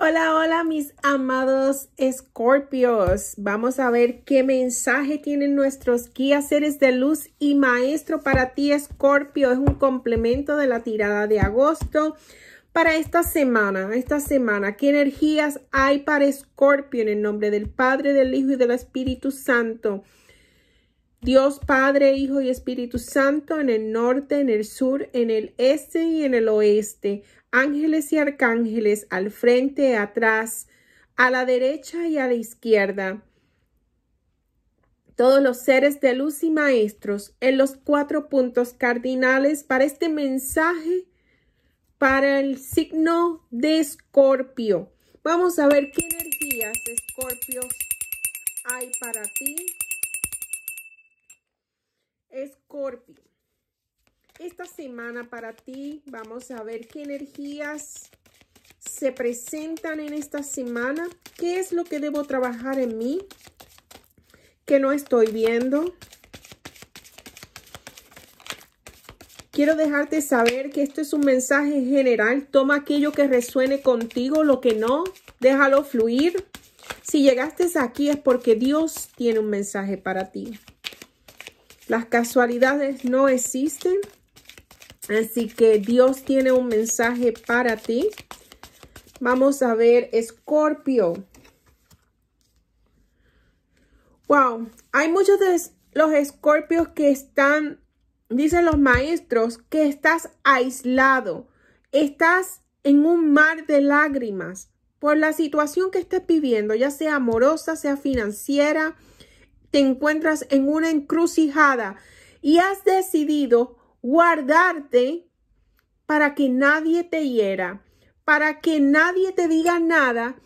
Hola, hola mis amados escorpios. Vamos a ver qué mensaje tienen nuestros guías seres de luz y maestro para ti, escorpio. Es un complemento de la tirada de agosto. Para esta semana, esta semana, ¿qué energías hay para escorpio en el nombre del Padre, del Hijo y del Espíritu Santo? Dios Padre, Hijo y Espíritu Santo en el norte, en el sur, en el este y en el oeste ángeles y arcángeles al frente, atrás, a la derecha y a la izquierda, todos los seres de luz y maestros en los cuatro puntos cardinales para este mensaje para el signo de Escorpio. Vamos a ver qué energías Escorpio hay para ti. Escorpio esta semana para ti. Vamos a ver qué energías se presentan en esta semana. ¿Qué es lo que debo trabajar en mí? que no estoy viendo? Quiero dejarte saber que esto es un mensaje general. Toma aquello que resuene contigo, lo que no, déjalo fluir. Si llegaste aquí es porque Dios tiene un mensaje para ti. Las casualidades no existen. Así que Dios tiene un mensaje para ti. Vamos a ver, Escorpio. Wow, hay muchos de los escorpios que están, dicen los maestros, que estás aislado, estás en un mar de lágrimas por la situación que estés viviendo, ya sea amorosa, sea financiera, te encuentras en una encrucijada y has decidido guardarte para que nadie te hiera, para que nadie te diga nada.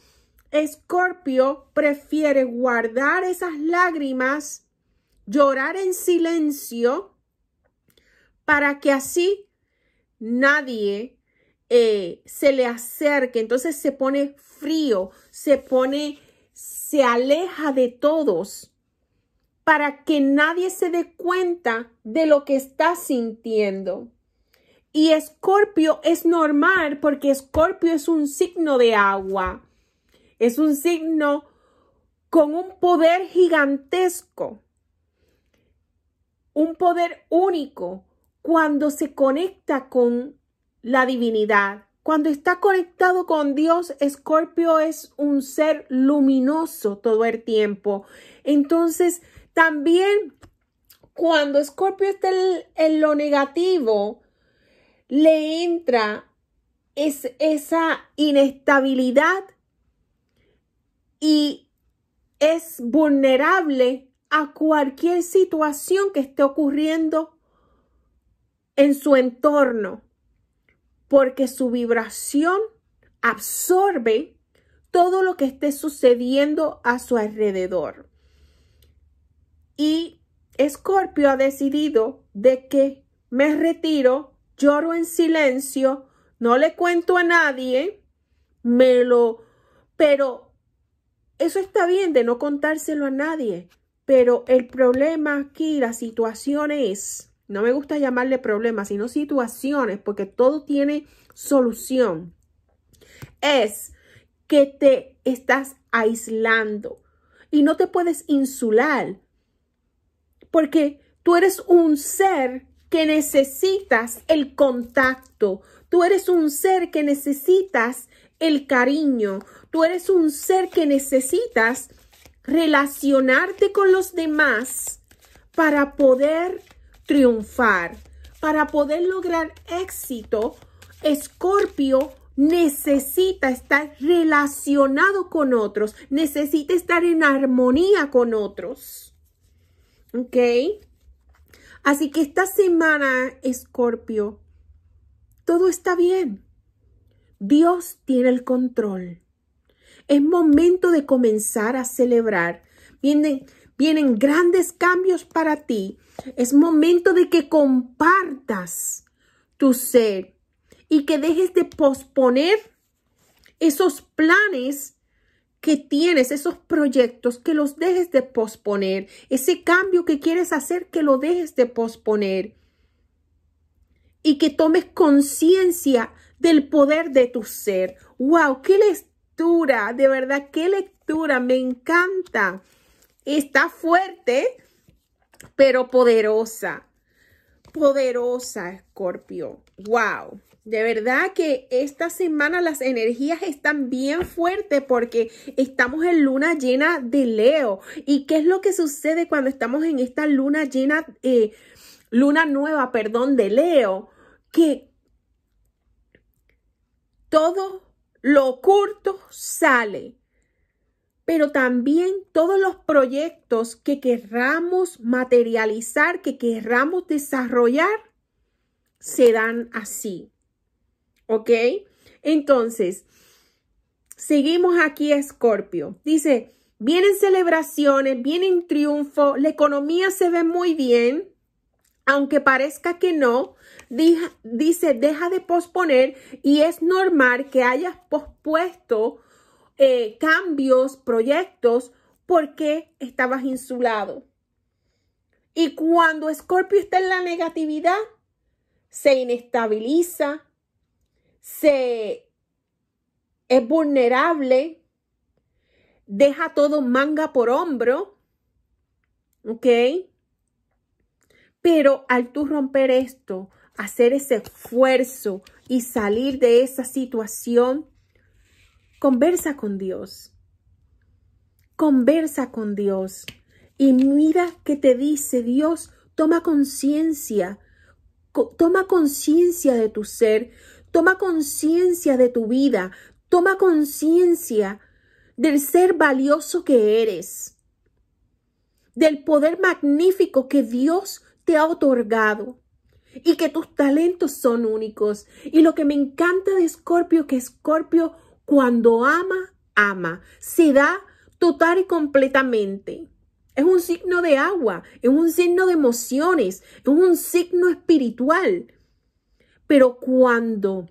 Escorpio prefiere guardar esas lágrimas, llorar en silencio, para que así nadie eh, se le acerque. Entonces se pone frío, se pone, se aleja de todos para que nadie se dé cuenta de lo que está sintiendo. Y Escorpio es normal porque Escorpio es un signo de agua. Es un signo con un poder gigantesco, un poder único cuando se conecta con la divinidad. Cuando está conectado con Dios, Escorpio es un ser luminoso todo el tiempo. Entonces, también cuando Scorpio está en, lo negativo, le entra esa inestabilidad y es vulnerable a cualquier situación que esté ocurriendo en su entorno, porque su vibración absorbe todo lo que esté sucediendo a su alrededor. Y Escorpio ha decidido de que me retiro, lloro en silencio, no le cuento a nadie, me lo... Pero eso está bien de no contárselo a nadie, pero el problema aquí, la situación es, no me gusta llamarle problema, sino situaciones, porque todo tiene solución. Es que te estás aislando y no te puedes insular porque tú eres un ser que necesitas el contacto, tú eres un ser que necesitas el cariño, tú eres un ser que necesitas relacionarte con los demás para poder triunfar, para poder lograr éxito. Escorpio necesita estar relacionado con otros, necesita estar en armonía con otros. ¿Ok? Así que esta semana, Escorpio, todo está bien. Dios tiene el control. Es momento de comenzar a celebrar. vienen grandes cambios para ti. Es momento de que compartas tu ser y que dejes de posponer esos planes que tienes, esos proyectos, que los dejes de posponer, ese cambio que quieres hacer, que lo dejes de posponer y que tomes conciencia del poder de tu ser. ¡Wow! ¡Qué lectura! De verdad, qué lectura. Me encanta. Está fuerte, pero poderosa. Poderosa, Escorpio. ¡Wow! De verdad que esta semana las energías están bien fuertes porque estamos en luna llena de Leo. ¿Y qué es lo que sucede cuando estamos en esta luna llena, eh, luna nueva, perdón, de Leo? Que todo lo oculto sale, pero también todos los proyectos que querramos materializar, que querramos desarrollar, se dan así. ¿Ok? Entonces, seguimos aquí Scorpio. Dice, vienen celebraciones, vienen triunfo, la economía se ve muy bien, aunque parezca que no, dice, deja de posponer y es normal que hayas pospuesto eh, cambios, proyectos, porque estabas insulado. Y cuando Scorpio está en la negatividad, se inestabiliza, se es vulnerable, deja todo manga por hombro, ¿ok? Pero al tú romper esto, hacer ese esfuerzo y salir de esa situación, conversa con Dios. Conversa con Dios y mira que te dice Dios, toma conciencia, toma conciencia de tu ser, Toma conciencia de tu vida. Toma conciencia del ser valioso que eres, del poder magnífico que Dios te ha otorgado y que tus talentos son únicos. Y lo que me encanta de Escorpio, que Escorpio cuando ama, ama, se da total y completamente. Es un signo de agua, es un signo de emociones, es un signo espiritual. Pero cuando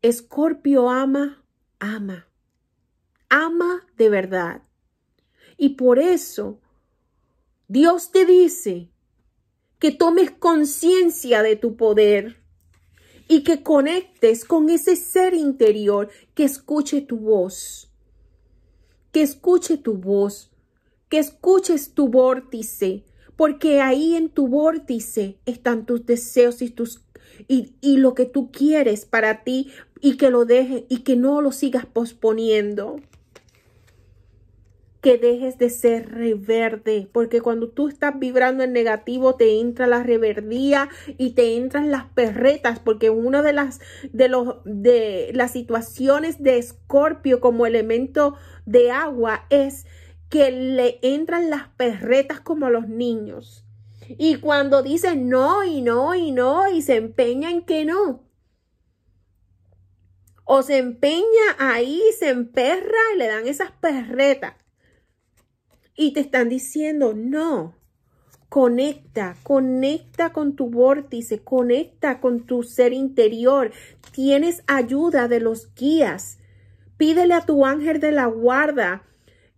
Escorpio ama, ama, ama de verdad. Y por eso Dios te dice que tomes conciencia de tu poder y que conectes con ese ser interior que escuche tu voz, que escuche tu voz, que escuches tu vórtice, porque ahí en tu vórtice están tus deseos y tus y, lo que tú quieres para ti y que lo dejes y que no lo sigas posponiendo. Que dejes de ser reverde, porque cuando tú estás vibrando en negativo te entra la reverdía y te entran las perretas, porque una de las de los de las situaciones de Escorpio como elemento de agua es que le entran las perretas como los niños. Y cuando dicen no y no y no y se empeña en que no. O se empeña ahí, se emperra y le dan esas perretas. Y te están diciendo no. Conecta, conecta con tu vórtice, conecta con tu ser interior. Tienes ayuda de los guías. Pídele a tu ángel de la guarda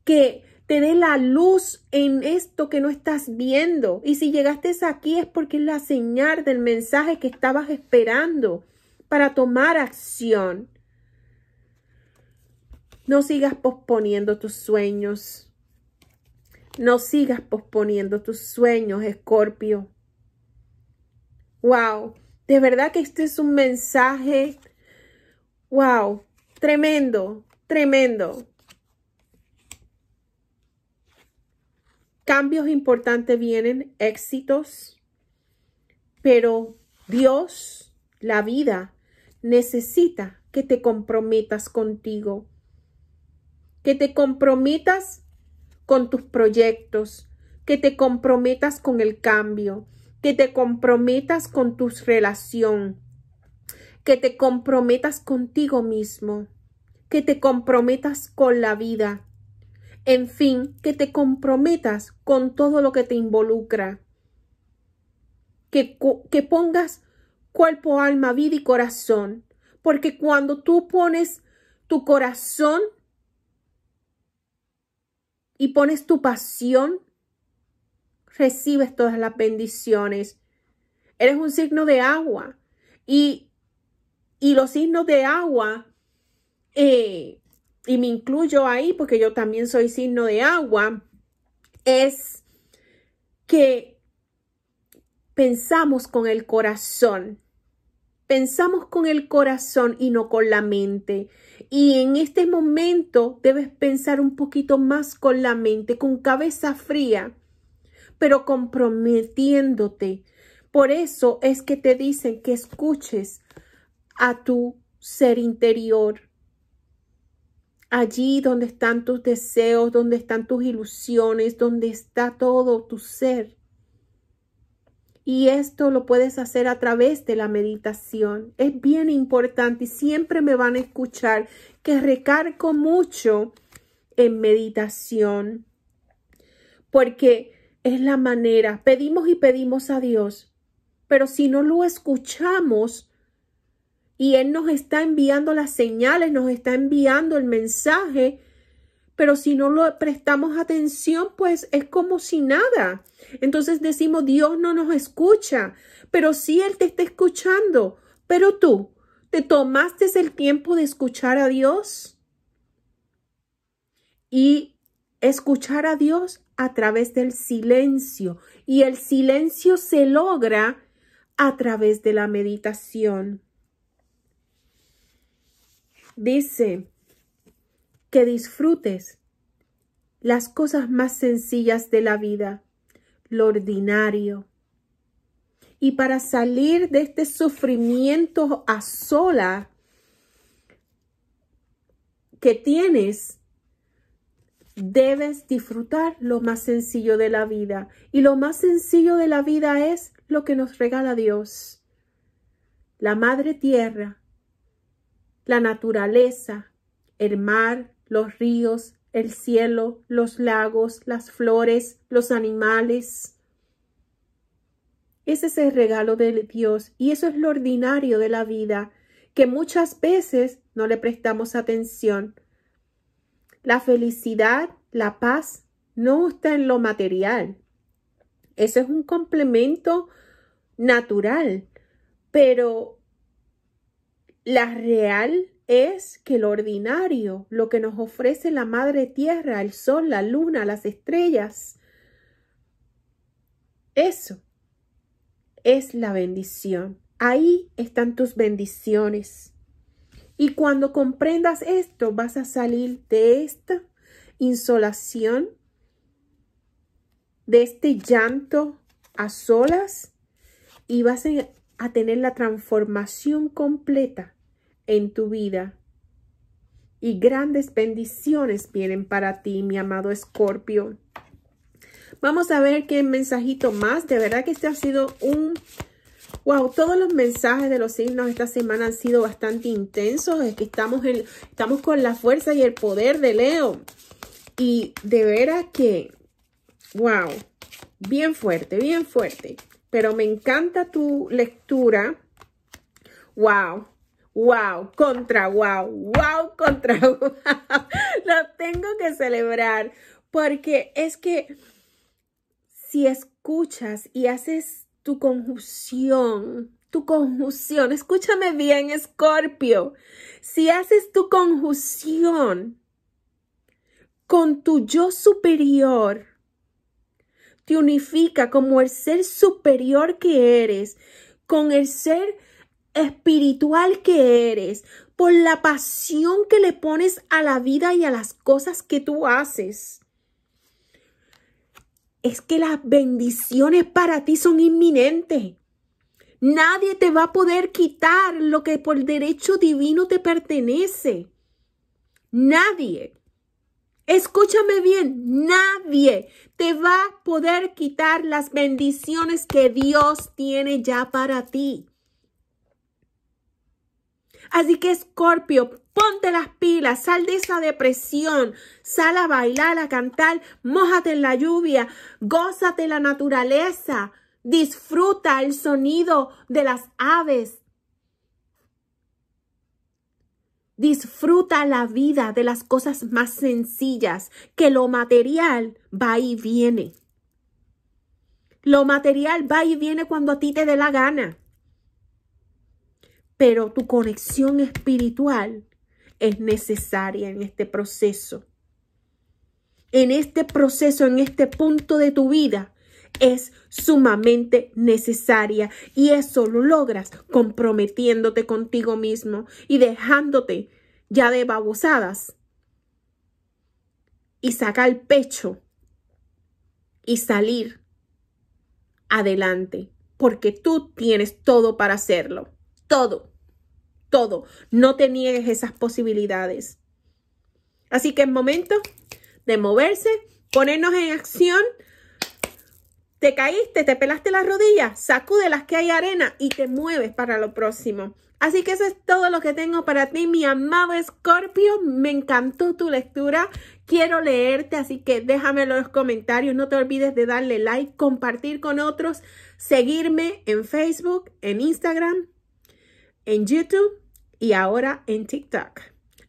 que te dé la luz en esto que no estás viendo. Y si llegaste aquí es porque es la señal del mensaje que estabas esperando para tomar acción. No sigas posponiendo tus sueños. No sigas posponiendo tus sueños, Escorpio. Wow, de verdad que este es un mensaje. Wow, tremendo, tremendo. cambios importantes vienen, éxitos, pero Dios, la vida, necesita que te comprometas contigo, que te comprometas con tus proyectos, que te comprometas con el cambio, que te comprometas con tu relación, que te comprometas contigo mismo, que te comprometas con la vida, en fin, que te comprometas con todo lo que te involucra. Que, pongas cuerpo, alma, vida y corazón. Porque cuando tú pones tu corazón y pones tu pasión, recibes todas las bendiciones. Eres un signo de agua y, y los signos de agua eh, y me incluyo ahí porque yo también soy signo de agua, es que pensamos con el corazón, pensamos con el corazón y no con la mente. Y en este momento debes pensar un poquito más con la mente, con cabeza fría, pero comprometiéndote. Por eso es que te dicen que escuches a tu ser interior, Allí donde están tus deseos, donde están tus ilusiones, donde está todo tu ser. Y esto lo puedes hacer a través de la meditación. Es bien importante y siempre me van a escuchar que recargo mucho en meditación. Porque es la manera. Pedimos y pedimos a Dios. Pero si no lo escuchamos, y Él nos está enviando las señales, nos está enviando el mensaje, pero si no lo prestamos atención, pues es como si nada. Entonces decimos, Dios no nos escucha, pero sí Él te está escuchando, pero tú, ¿te tomaste el tiempo de escuchar a Dios? Y escuchar a Dios a través del silencio. Y el silencio se logra a través de la meditación dice que disfrutes las cosas más sencillas de la vida, lo ordinario. Y para salir de este sufrimiento a sola que tienes, debes disfrutar lo más sencillo de la vida. Y lo más sencillo de la vida es lo que nos regala Dios. La Madre Tierra la naturaleza, el mar, los ríos, el cielo, los lagos, las flores, los animales. Ese es el regalo de Dios y eso es lo ordinario de la vida, que muchas veces no le prestamos atención. La felicidad, la paz, no está en lo material. Eso es un complemento natural, pero la real es que lo ordinario, lo que nos ofrece la madre tierra, el sol, la luna, las estrellas, eso es la bendición. Ahí están tus bendiciones. Y cuando comprendas esto, vas a salir de esta insolación, de este llanto a solas, y vas a tener la transformación completa en tu vida. Y grandes bendiciones vienen para ti, mi amado Escorpio. Vamos a ver qué mensajito más. De verdad que este ha sido un... Wow, todos los mensajes de los signos esta semana han sido bastante intensos. Es que estamos, en, estamos con la fuerza y el poder de Leo. Y de veras que, wow, bien fuerte, bien fuerte. Pero me encanta tu lectura. Wow, wow, contra wow, wow, contra wow. Lo tengo que celebrar porque es que si escuchas y haces tu conjunción, tu conjunción, escúchame bien, Escorpio, si haces tu conjunción con tu yo superior, te unifica como el ser superior que eres, con el ser espiritual que eres, por la pasión que le pones a la vida y a las cosas que tú haces. Es que las bendiciones para ti son inminentes. Nadie te va a poder quitar lo que por derecho divino te pertenece. Nadie. Escúchame bien, nadie te va a poder quitar las bendiciones que Dios tiene ya para ti. Así que Scorpio, ponte las pilas, sal de esa depresión, sal a bailar, a cantar, mójate en la lluvia, gózate la naturaleza, disfruta el sonido de las aves. Disfruta la vida de las cosas más sencillas, que lo material va y viene. Lo material va y viene cuando a ti te dé la gana pero tu conexión espiritual es necesaria en este proceso. En este proceso, en este punto de tu vida, es sumamente necesaria y eso lo logras comprometiéndote contigo mismo y dejándote ya de babosadas y sacar el pecho y salir adelante porque tú tienes todo para hacerlo, todo todo. No te niegues esas posibilidades. Así que es momento de moverse, ponernos en acción. Te caíste, te pelaste las rodillas, sacude las que hay arena y te mueves para lo próximo. Así que eso es todo lo que tengo para ti, mi amado Escorpio. Me encantó tu lectura. Quiero leerte, así que déjamelo en los comentarios. No te olvides de darle like, compartir con otros, seguirme en Facebook, en Instagram, en YouTube y ahora en TikTok.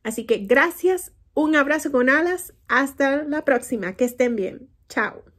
Así que gracias, un abrazo con alas, hasta la próxima, que estén bien, chao.